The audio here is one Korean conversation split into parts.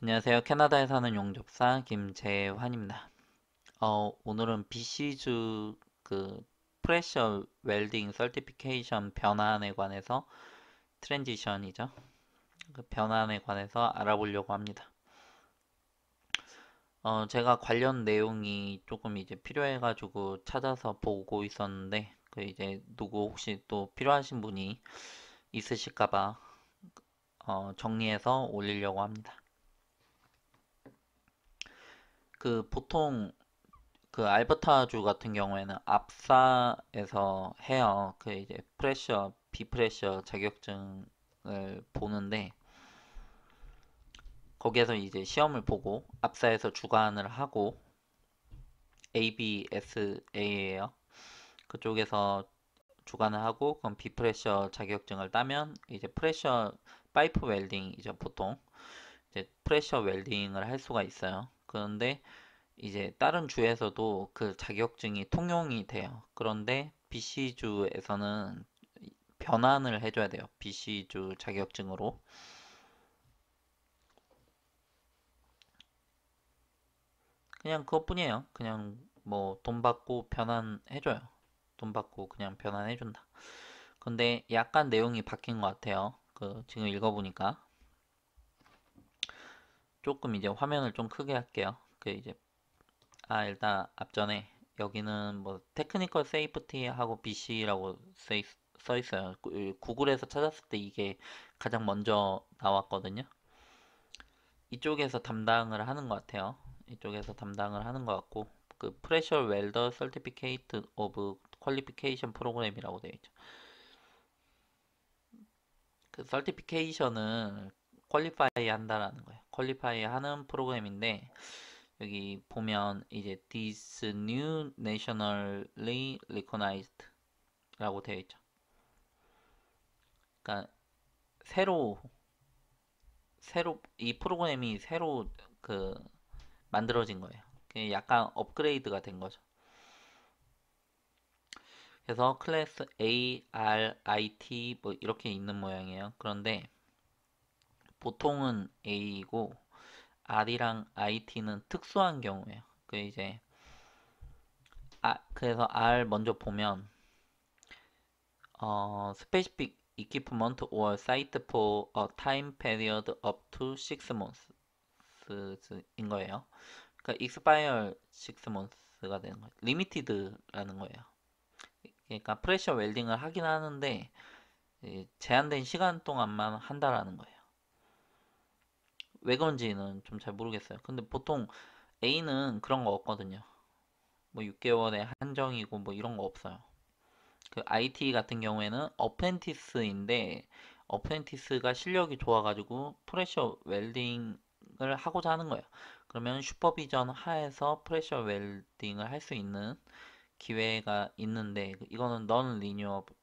안녕하세요. 캐나다에 사는 용접사 김재환입니다. 어, 오늘은 BC주 그 프레셔 웰딩 설티피케이션 변환에 관해서 트랜지션이죠. 그 변환에 관해서 알아보려고 합니다. 어, 제가 관련 내용이 조금 이제 필요해가지고 찾아서 보고 있었는데, 그 이제 누구 혹시 또 필요하신 분이 있으실까봐 어, 정리해서 올리려고 합니다. 그 보통 그 알버타주 같은 경우에는 압사에서 해요. 그 이제 프레셔, 비프레셔 자격증을 보는데 거기에서 이제 시험을 보고 압사에서 주관을 하고 ABSA예요. 그쪽에서 주관을 하고 그럼 비프레셔 자격증을 따면 이제 프레셔 파이프 웰딩 이제 보통 이제 프레셔 웰딩을 할 수가 있어요. 그런데 이제 다른 주에서도 그 자격증이 통용이 돼요. 그런데 BC주에서는 변환을 해줘야 돼요. BC주 자격증으로. 그냥 그것뿐이에요. 그냥 뭐 돈 받고 변환해줘요. 돈 받고 그냥 변환해준다. 근데 약간 내용이 바뀐 것 같아요. 그 지금 읽어보니까. 조금 이제 화면을 좀 크게 할게요. 그 이제 아 일단 앞전에 여기는 뭐 테크니컬 세이프티하고 BC라고 써 있어요. 구글에서 찾았을 때 이게 가장 먼저 나왔거든요. 이쪽에서 담당을 하는 것 같아요. 이쪽에서 담당을 하는 것 같고 그 프레셔 웰더 설티피케이트 오브 퀄리피케이션 프로그램이라고 되어 있죠. 그 설티피케이션은 퀄리파이 한다라는 거예요. 퀄리파이 하는 프로그램인데 여기 보면 이제 this new nationally recognized 라고 되어 있죠. 그러니까 새로 새로 이 프로그램이 새로 그 만들어진 거예요. 약간 업그레이드가 된 거죠. 그래서 클래스 ARIT 뭐 이렇게 있는 모양이에요. 그런데 보통은 A이고 R이랑 IT는 특수한 경우예요. 그 이제 아, 그래서 R 먼저 보면 어, specific equipment or site for a time period up to 6 months인 거예요. 그러니까 expire 6 months가 되는 거예요. limited라는 거예요. 그러니까 프레셔 웰딩을 하긴 하는데 예, 제한된 시간 동안만 한다라는 거예요. 왜 그런지는 좀 잘 모르겠어요. 근데 보통 A는 그런 거 없거든요. 뭐6개월에 한정이고 뭐 이런 거 없어요. 그 IT 같은 경우에는 어프렌티스인데 어프렌티스가 실력이 좋아가지고 프레셔 웰딩을 하고자 하는 거예요. 그러면 슈퍼비전 하에서 프레셔 웰딩을 할 수 있는 기회가 있는데 이거는 넌 리뉴어블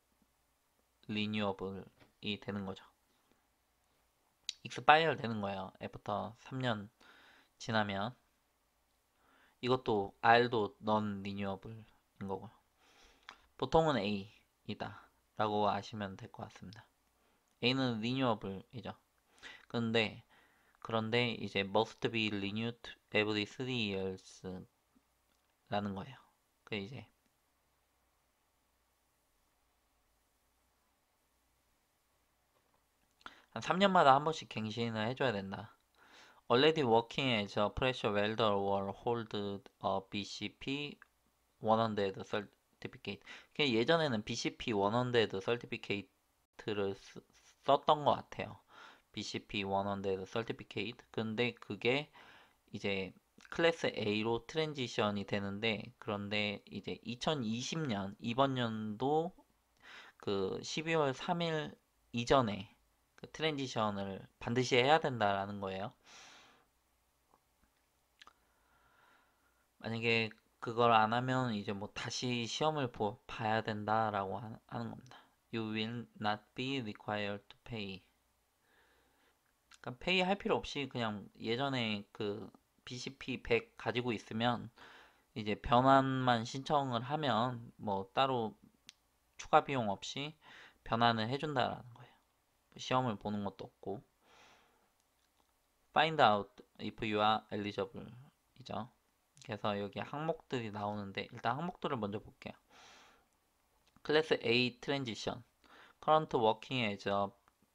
리뉴어블이 되는 거죠. expired 되는 거예요. 애프터 3년 지나면 이것도 R도 non renewable인 거고 보통은 A이다 라고 아시면 될 것 같습니다. A는 renewable이죠. 근데 그런데 이제 must be renewed every 3 years 라는 거예요. 그 이제 한 3년마다 한 번씩 갱신을 해줘야 된다. Already working as a pressure welder or hold a BCP 100 certificate. 예전에는 BCP 100 certificate를 썼던 것 같아요. BCP 100 certificate. 근데 그게 이제 클래스 A로 트랜지션이 되는데 그런데 이제 2020년 이번 연도 그 12월 3일 이전에 그 트랜지션을 반드시 해야 된다라는 거예요. 만약에 그걸 안 하면 이제 뭐 다시 시험을 보, 봐야 된다라고 하, 하는 겁니다. You will not be required to pay. 그러니까 pay 할 필요 없이 그냥 예전에 그 BCP 100 가지고 있으면 이제 변환만 신청을 하면 뭐 따로 추가 비용 없이 변환을 해준다라는 거예요. 시험을 보는 것도 없고 find out if you are eligible 이죠 그래서 여기 항목들이 나오는데 일단 항목들을 먼저 볼게요 클래스 A 트랜지션 current working as a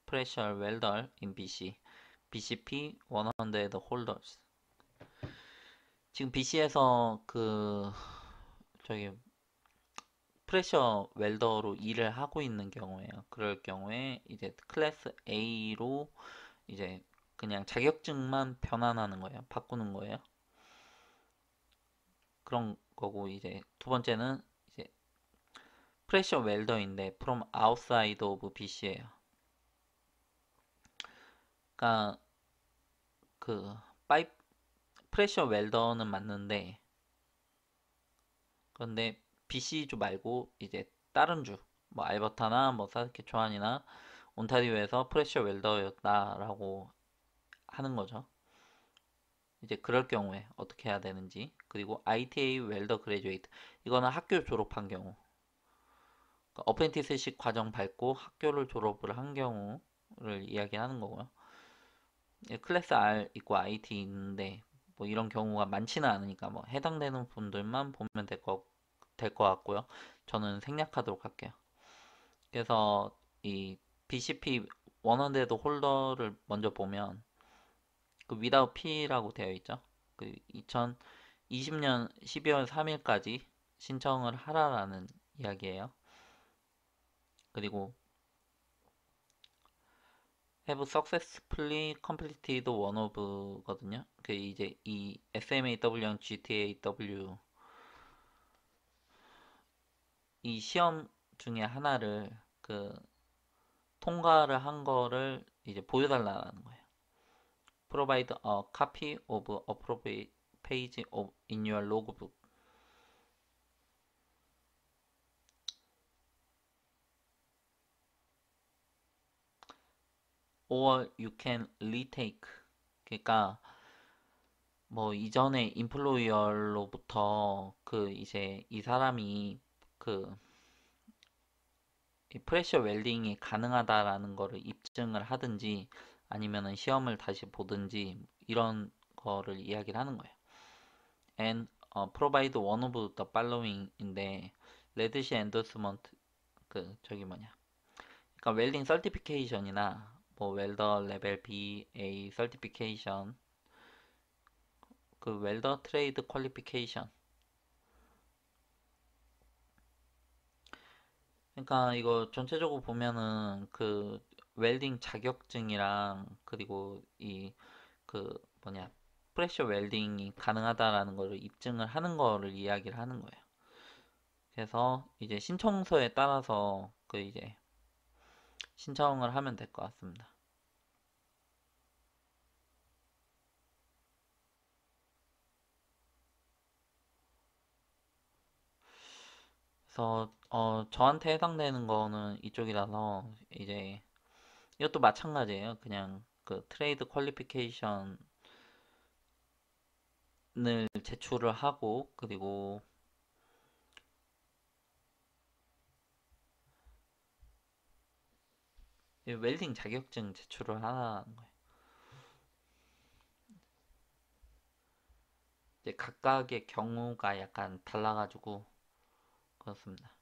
pressure welder in BC BCP 100 holders 지금 BC에서 그 저기 프레셔 웰더로 일을 하고 있는 경우에요. 그럴 경우에 이제 클래스 A로 이제 그냥 자격증만 변환하는 거예요. 바꾸는 거예요. 그런 거고 이제 두 번째는 이제 프레셔 웰더인데 from outside of BC예요. 그러니까 그 파이프 프레셔 웰더는 맞는데 그런데 BC주 말고 이제 다른 주, 뭐 알버타나 뭐 사스케초안이나 온타리오에서 프레셔 웰더였다라고 하는 거죠. 이제 그럴 경우에 어떻게 해야 되는지 그리고 ITA 웰더 그레듀에이트 이거는 학교 졸업한 경우 그러니까 어프렌티스식 과정 밟고 학교를 졸업을 한 경우를 이야기하는 거고요. 예, 클래스 R 있고 IT 있는데 뭐 이런 경우가 많지는 않으니까 뭐 해당되는 분들만 보면 될것 될것 같고요. 저는 생략하도록 할게요. 그래서 이 BCP 원한데도 홀더를 먼저 보면 그 without P라고 되어 있죠. 그 2020년 12월 3일까지 신청을 하라라는 이야기예요. 그리고 have successfully completed one of거든요. 그 이제 이 s m a w 형 GTAW 이 시험 중에 하나를 그 통과를 한 거를 이제 보여달라는 거예요. Provide a copy of appropriate page of in your logbook. or you can retake. 그러니까 뭐 이전에 인플루이얼로부터 그 이제 이 사람이 그 프레셔 웰딩이 가능하다라는 거를 입증을 하든지 아니면은 시험을 다시 보든지 이런 거를 이야기를 하는 거예요. And 어, provide one of the following인데 레드 s 엔 m 스 n t 그 저기 뭐냐 그니까 웰딩 서티피케이션이나 뭐 웰더 레벨 B, A 서티피케이션 그 웰더 트레이드 퀄리피케이션 그러니까 이거 전체적으로 보면은 그 웰딩 자격증이랑 그리고 이 그 뭐냐 프레셔 웰딩이 가능하다라는 거를 입증을 하는 거를 이야기를 하는 거예요. 그래서 이제 신청서에 따라서 그 이제 신청을 하면 될 것 같습니다. 그래서 어, 저한테 해당되는 거는 이쪽이라서 이제 이것도 마찬가지예요. 그냥 그 트레이드 퀄리피케이션을 제출을 하고 그리고 웰딩 자격증 제출을 하는 거예요. 이제 각각의 경우가 약간 달라가지고 그렇습니다.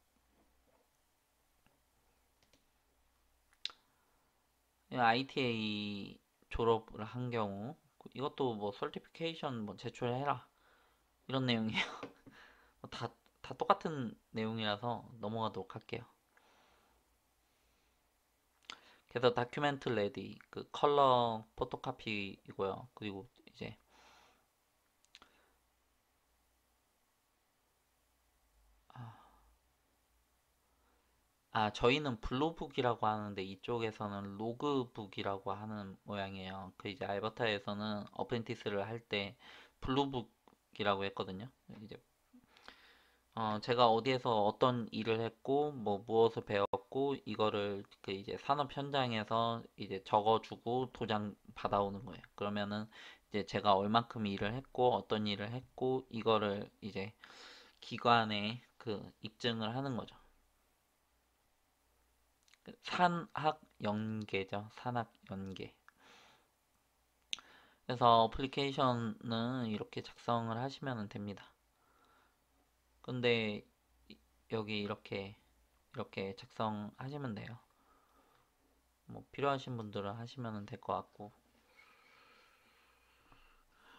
ITA 졸업을 한 경우 이것도 뭐 설티피케이션 뭐 제출해라 이런 내용이에요. 뭐 다, 다 똑같은 내용이라서 넘어가도록 할게요. 그래서 다큐멘트 레디 그 컬러 포토카피이고요. 그리고 이제 아, 저희는 블로북이라고 하는데 이쪽에서는 로그북이라고 하는 모양이에요. 그 이제 알버타에서는 어펜티스를 할 때 블로북이라고 했거든요. 이제 어, 제가 어디에서 어떤 일을 했고 뭐 무엇을 배웠고 이거를 그 이제 산업 현장에서 이제 적어주고 도장 받아오는 거예요. 그러면은 이제 제가 얼만큼 일을 했고 어떤 일을 했고 이거를 이제 기관에 그 입증을 하는 거죠. 산학 연계죠. 산학 연계. 그래서 어플리케이션은 이렇게 작성을 하시면 됩니다. 근데 여기 이렇게 이렇게 작성하시면 돼요. 뭐 필요하신 분들은 하시면 될 것 같고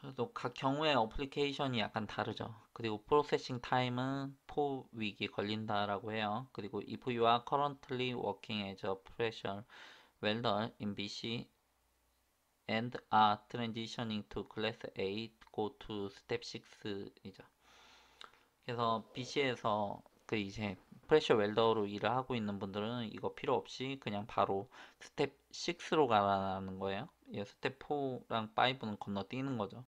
그래도 각 경우에 어플리케이션이 약간 다르죠. 그리고 프로세싱 타임은 4 위기 걸린다라고 해요. 그리고 if you are currently working as a professional welder in BC and are transitioning to class A, go to step 6이죠. 그래서 BC에서 그 이제 프레셔 웰더로 일을 하고 있는 분들은 이거 필요 없이 그냥 바로 스텝 6로 가라는 거예요. 스텝 4랑 5는 건너뛰는 거죠.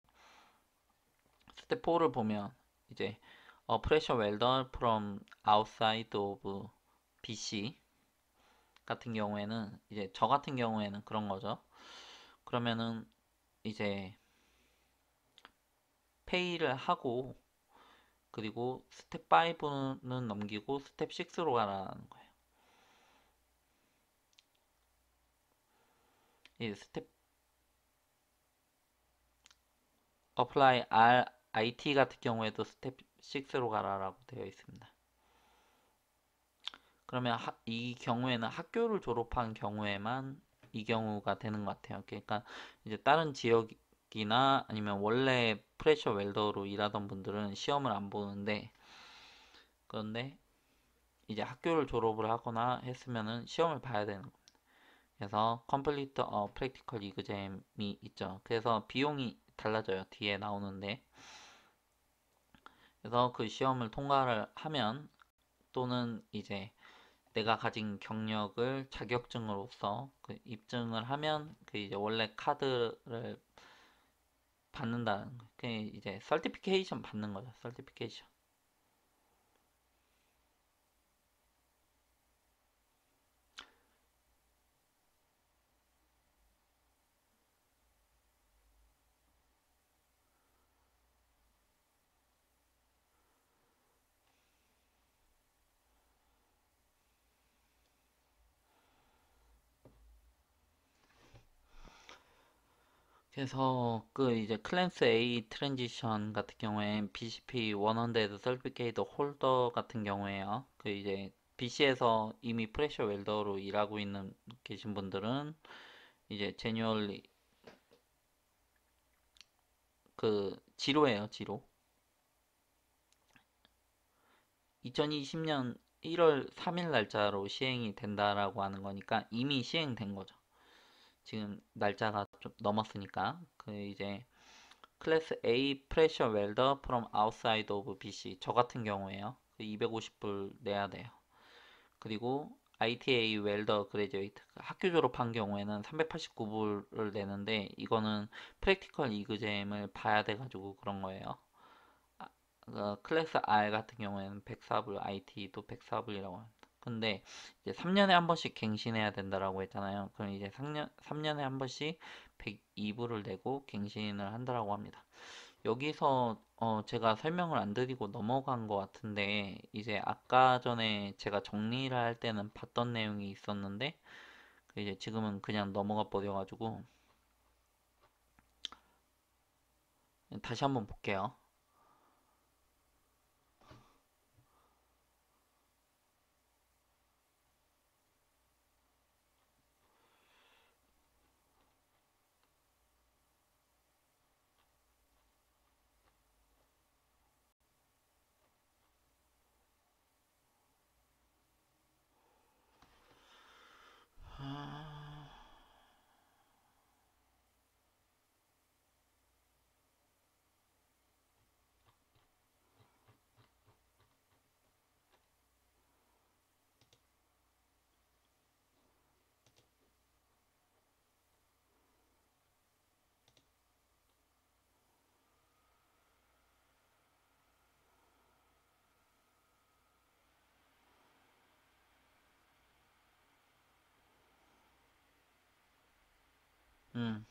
스텝 4를 보면 이제 어, 프레셔 웰던 프롬 아웃사이드 오브 BC 같은 경우에는 이제 저 같은 경우에는 그런 거죠. 그러면은 이제 페이를 하고 그리고 스텝 5는 넘기고 스텝 6로 가라는 거예요. 이제 스텝 apply R IT 같은 경우에도 스텝 6로 가라라고 되어 있습니다. 그러면 하, 이 경우에는 학교를 졸업한 경우에만 이 경우가 되는 것 같아요. 그러니까 이제 다른 지역이나 아니면 원래 프레셔 웰더로 일하던 분들은 시험을 안 보는데 그런데 이제 학교를 졸업을 하거나 했으면은 시험을 봐야 되는 겁니다. 그래서 컴플리트 어 프랙티컬 이그잼이 있죠. 그래서 비용이 달라져요. 뒤에 나오는데 그래서 그 시험을 통과를 하면 또는 이제 내가 가진 경력을 자격증으로서 그 입증을 하면 그 이제 원래 카드를 받는다는 거. 그 이제 설티피케이션 받는 거죠. 설티피케이션. 그래서 그 이제 클랜스 A 트랜지션 같은 경우엔 BCP 100 설비케이드 홀더 같은 경우에요. 그 이제 BC에서 이미 프레셔 웰더로 일하고 있는 계신 분들은 이제 제뉴얼리 그 지로예요, 지로. 2020년 1월 3일 날짜로 시행이 된다라고 하는 거니까 이미 시행된 거죠. 지금 날짜가 좀 넘었으니까 그 이제 클래스 A 프레셔 웰더 프롬 아웃사이 t 오브 d e BC 저 같은 경우에요. 그 250불 내야 돼요. 그리고 ITA 웰더 그레지에이트 학교 졸업한 경우에는 389불을 내는데 이거는 프랙티컬 이그잼을 봐야 돼 가지고 그런 거예요. 아, 그 클래스 R 같은 경우에는 104불, IT도 104불이라고 근데 이제 3년에 한 번씩 갱신해야 된다라고 했잖아요. 그럼 이제 3년, 3년에 한 번씩 102불을 내고 갱신을 한다라고 합니다. 여기서 어 제가 설명을 안 드리고 넘어간 것 같은데 이제 아까 전에 제가 정리를 할 때는 봤던 내용이 있었는데 그 이제 지금은 그냥 넘어가 버려가지고 다시 한번 볼게요. 음.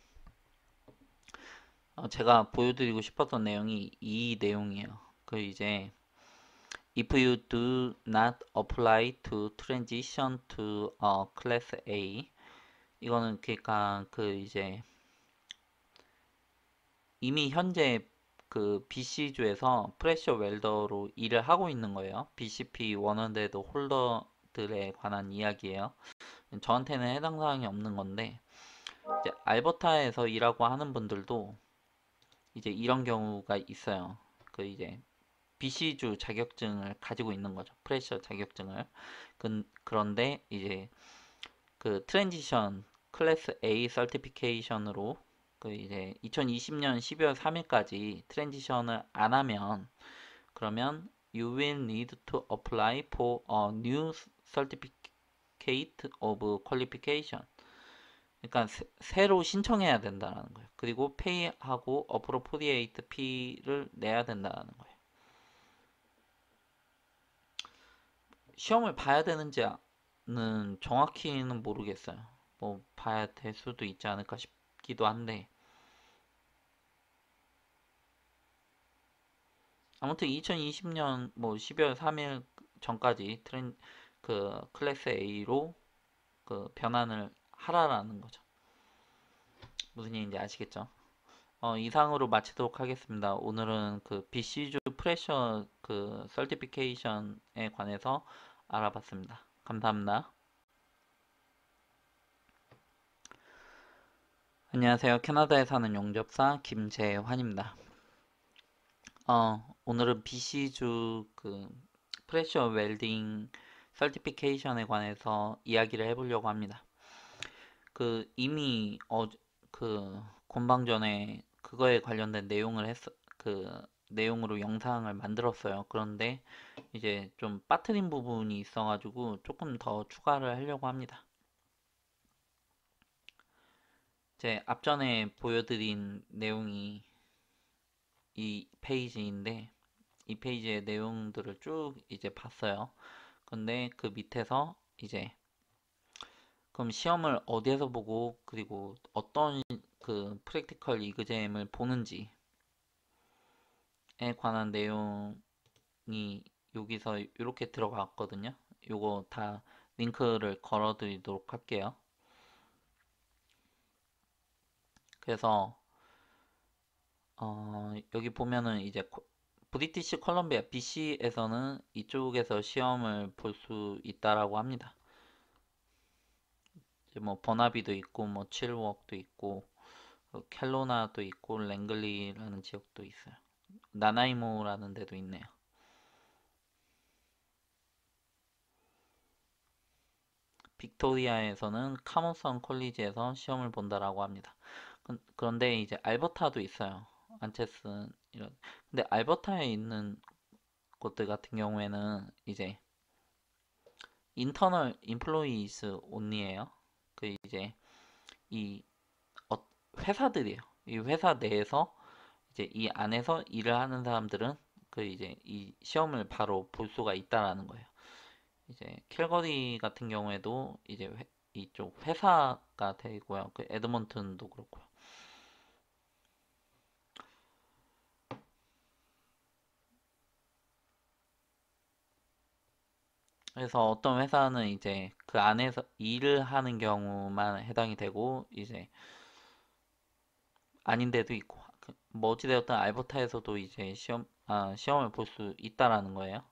어, 제가 보여드리고 싶었던 내용이 이 내용이에요. 그 이제 if you do not apply to transition to a class A 이거는 그러니까 그 이제 이미 현재 그 BC주에서 프레셔 웰더로 일을 하고 있는 거예요. BCP 원원대도 홀더들에 관한 이야기예요. 저한테는 해당 사항이 없는 건데 이제 알버타에서 일하고 하는 분들도 이제 이런 경우가 있어요. 그 이제 BC주 자격증을 가지고 있는 거죠. 프레셔 자격증을. 그, 그런데 이제 그 트랜지션 클래스 A 설티피케이션으로 그 이제 2020년 12월 3일까지 트랜지션을 안 하면 그러면 you will need to apply for a new certificate of qualification. 그러니까 새, 새로 신청해야 된다는 거예요. 그리고 페이하고 어프로 포디에이8피를 내야 된다는 거예요. 시험을 봐야 되는지는 정확히는 모르겠어요. 뭐 봐야 될 수도 있지 않을까 싶기도 한데 아무튼 2020년 뭐 12월 3일 전까지 트렌 그 클래스 A로 그 변환을 하라라는 거죠. 무슨 얘기인지 아시겠죠? 어, 이상으로 마치도록 하겠습니다. 오늘은 그 BC주 프레셔 그 설티피케이션에 관해서 알아봤습니다. 감사합니다. 안녕하세요. 캐나다에 사는 용접사 김재환입니다. 어, 오늘은 BC주 그 프레셔 웰딩 설티피케이션에 관해서 이야기를 해보려고 합니다. 그 이미 어그 건방 전에 그거에 관련된 내용을 했어 그 내용으로 영상을 만들었어요. 그런데 이제 좀 빠트린 부분이 있어가지고 조금 더 추가를 하려고 합니다. 제 앞전에 보여드린 내용이 이 페이지인데 이 페이지의 내용들을 쭉 이제 봤어요. 근데 그 밑에서 이제 그럼 시험을 어디에서 보고 그리고 어떤 그 프랙티컬 이그잼을 보는지에 관한 내용이 여기서 이렇게 들어갔거든요. 요거 다 링크를 걸어 드리도록 할게요. 그래서 어, 여기 보면은 이제 브리티시 컬럼비아 BC에서는 이쪽에서 시험을 볼 수 있다라고 합니다. 이제 뭐 버나비도 있고 뭐 칠웍도 있고 그 켈로나도 있고 랭글리라는 지역도 있어요. 나나이모라는 데도 있네요. 빅토리아에서는 카모선 콜리지에서 시험을 본다라고 합니다. 그, 그런데 이제 알버타도 있어요. 안체스는 이런. 근데 알버타에 있는 곳들 같은 경우에는 이제 인터널 인플로이스 온리에요 그 이제 이 어, 회사들이에요. 이 회사 내에서 이제 이 안에서 일을 하는 사람들은 그 이제 이 시험을 바로 볼 수가 있다라는 거예요. 이제 캘거리 같은 경우에도 이제 회, 이쪽 회사가 되고요. 그 에드먼튼도 그렇고요. 그래서 어떤 회사는 이제 그 안에서 일을 하는 경우만 해당이 되고 이제 아닌데도 있고 뭐 그 어찌되었든 알버타에서도 이제 시험 아, 시험을 볼 수 있다라는 거예요.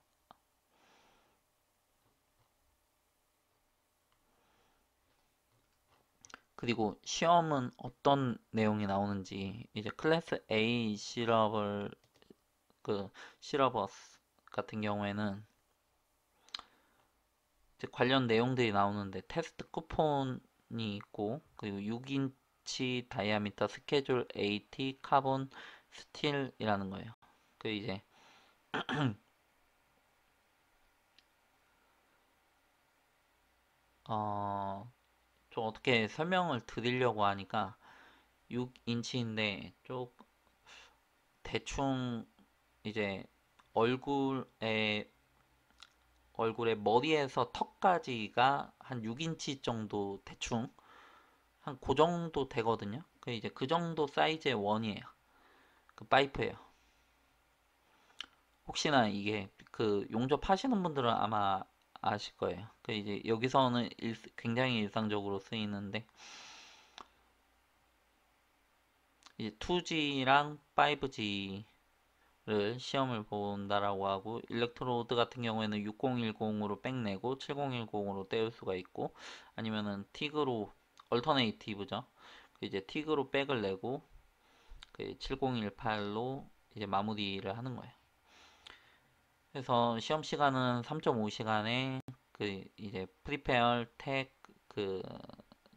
그리고 시험은 어떤 내용이 나오는지 이제 클래스 A 시럽을 그 시러버스 같은 경우에는 관련 내용들이 나오는데 테스트 쿠폰이 있고 그리고 6인치 다이아미터 스케줄 AT 카본 스틸이라는 거예요. 그 이제 어, 좀 어떻게 설명을 드리려고 하니까 6인치인데 쪽 대충 이제 얼굴에 얼굴에 머리에서 턱까지가 한 6인치 정도 대충 한 그 정도 되거든요. 그 이제 그 정도 사이즈의 원이에요. 그 파이프예요. 혹시나 이게 그 용접하시는 분들은 아마 아실 거예요. 그 이제 여기서는 일, 굉장히 일상적으로 쓰이는데 이제 2G랑 5G 를 시험을 본다라고 하고 일렉트로드 같은 경우에는 6010으로 빽내고 7010으로 떼울 수가 있고 아니면은 틱으로 얼터네이티브죠 그 이제 틱으로 백을 내고 그 7018로 이제 마무리를 하는 거예요 그래서 시험 시간은 3.5시간에 그 이제 프리페어 택그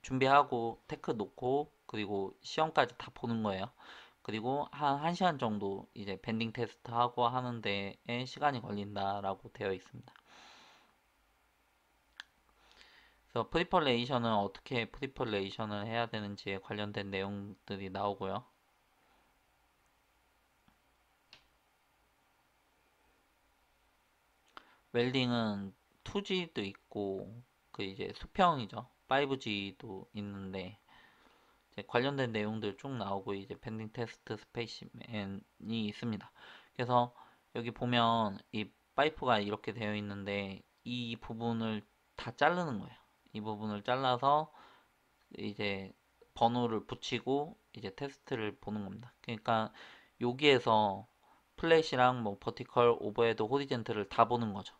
준비하고 테크 놓고 그리고 시험까지 다 보는 거예요 그리고 한 1시간 정도 이제 밴딩 테스트하고 하는 데에 시간이 걸린다라고 되어 있습니다. 그래서 프리펄레이션은 어떻게 프리펄레이션을 해야 되는지에 관련된 내용들이 나오고요. 웰딩은 2G도 있고 그 이제 수평이죠. 5G도 있는데 네, 관련된 내용들 쭉 나오고 이제 밴딩 테스트 스페이시맨이 있습니다. 그래서 여기 보면 이 파이프가 이렇게 되어 있는데 이 부분을 다 자르는 거예요. 이 부분을 잘라서 이제 번호를 붙이고 이제 테스트를 보는 겁니다. 그러니까 여기에서 플랫이랑 뭐 버티컬 오버헤드 호리젠트를 다 보는 거죠.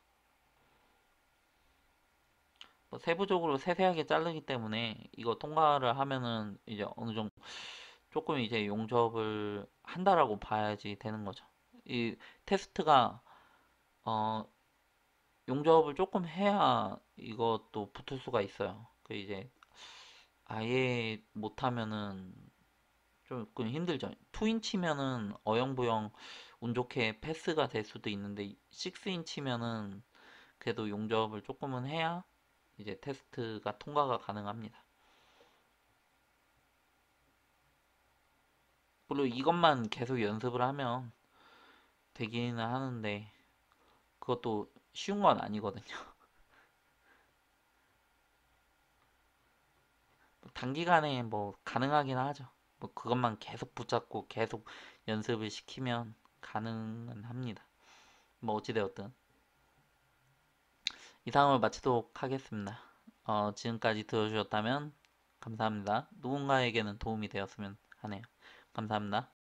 뭐 세부적으로 세세하게 자르기 때문에 이거 통과를 하면은 이제 어느 정도 조금 이제 용접을 한다라고 봐야지 되는 거죠. 이 테스트가 어 용접을 조금 해야 이것도 붙을 수가 있어요. 그 이제 아예 못하면은 조금 그 힘들죠. 투인치면은 어영부영 운 좋게 패스가 될 수도 있는데 6인치면은 그래도 용접을 조금은 해야 이제 테스트가 통과가 가능합니다. 물론 이것만 계속 연습을 하면 되기는 하는데 그것도 쉬운 건 아니거든요. 단기간에 뭐 가능하긴 하죠. 뭐 그것만 계속 붙잡고 계속 연습을 시키면 가능은 합니다. 뭐 어찌되었든. 이상으로 마치도록 하겠습니다. 어, 지금까지 들어주셨다면 감사합니다. 누군가에게는 도움이 되었으면 하네요. 감사합니다.